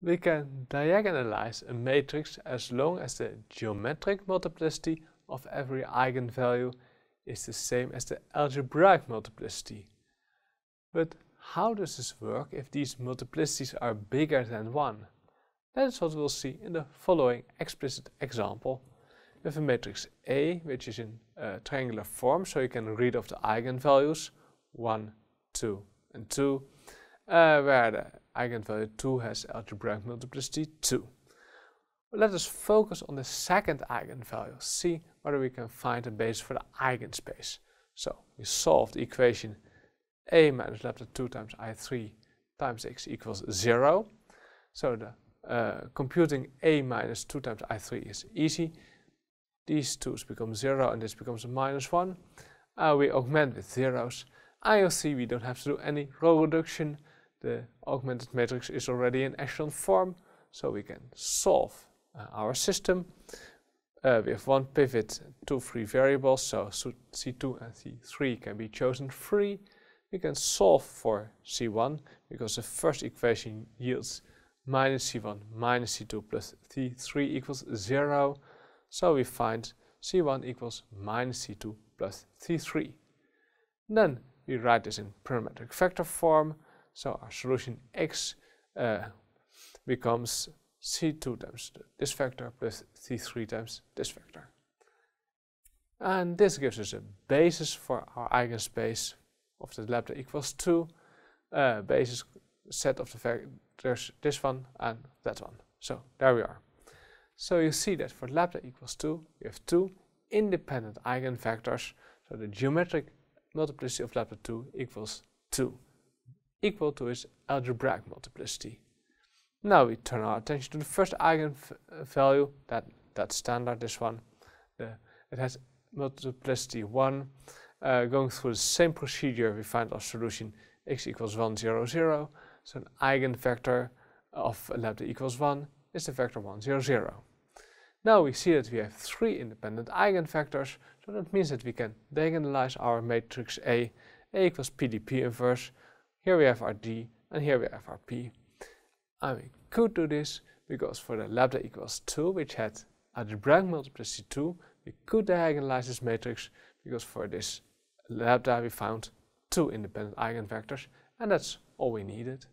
We can diagonalize a matrix as long as the geometric multiplicity of every eigenvalue is the same as the algebraic multiplicity. But how does this work if these multiplicities are bigger than 1? That is what we'll see in the following explicit example. We have a matrix A, which is in uh, triangular form, so you can read off the eigenvalues 1, 2, and 2, uh, where the eigenvalue 2 has algebraic multiplicity 2. Let us focus on the second eigenvalue, see whether we can find a basis for the eigenspace. So we solve the equation a minus lambda 2 times i3 times x equals 0. So the uh, computing a minus 2 times i3 is easy. These twos become 0 and this becomes a minus 1. Uh, we augment with zeros. I see we don't have to do any row reduction the augmented matrix is already in echelon form, so we can solve uh, our system. Uh, we have one pivot, two free variables, so C2 and C3 can be chosen free. We can solve for C1 because the first equation yields minus C1 minus C2 plus C3 equals 0. So we find C1 equals minus C2 plus C3. Then we write this in parametric vector form so our solution X uh, becomes C2 times this factor plus C3 times this factor. And this gives us a basis for our eigenspace of the lambda equals 2, uh, basis set of the vectors this one and that one. So there we are. So you see that for lambda equals 2, we have two independent eigenvectors. So the geometric multiplicity of lambda 2 equals 2 equal to its algebraic multiplicity. Now we turn our attention to the first eigenvalue, that, that standard, this one. The, it has multiplicity 1. Uh, going through the same procedure, we find our solution x equals 1, 0, 0. So an eigenvector of lambda equals 1 is the vector 1, 0, 0. Now we see that we have three independent eigenvectors, so that means that we can diagonalize our matrix A, A equals PDP inverse, here we have our D and here we have our P. And we could do this because for the lambda equals 2, which had algebraic multiplicity 2, we could diagonalize this matrix because for this lambda we found two independent eigenvectors and that's all we needed.